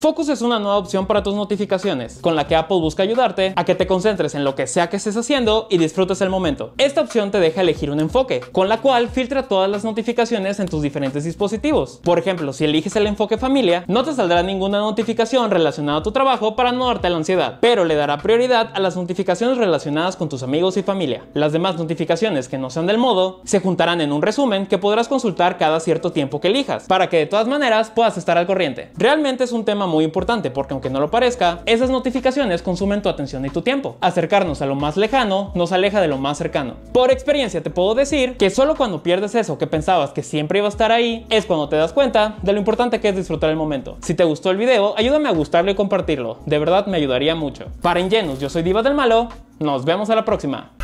Focus es una nueva opción para tus notificaciones, con la que Apple busca ayudarte a que te concentres en lo que sea que estés haciendo y disfrutes el momento. Esta opción te deja elegir un enfoque, con la cual filtra todas las notificaciones en tus diferentes dispositivos. Por ejemplo, si eliges el enfoque familia, no te saldrá ninguna notificación relacionada a tu trabajo para no darte la ansiedad, pero le dará prioridad a las notificaciones relacionadas con tus amigos y familia. Las demás notificaciones que no sean del modo se juntarán en un resumen que podrás consultar cada cierto tiempo que elijas, para que de todas maneras puedas estar al corriente. Realmente es un tema muy importante porque aunque no lo parezca, esas notificaciones consumen tu atención y tu tiempo. Acercarnos a lo más lejano nos aleja de lo más cercano. Por experiencia te puedo decir que solo cuando pierdes eso que pensabas que siempre iba a estar ahí es cuando te das cuenta de lo importante que es disfrutar el momento. Si te gustó el video, ayúdame a gustarlo y compartirlo. De verdad me ayudaría mucho. Para Ingenus, yo soy Diva del Malo. Nos vemos a la próxima.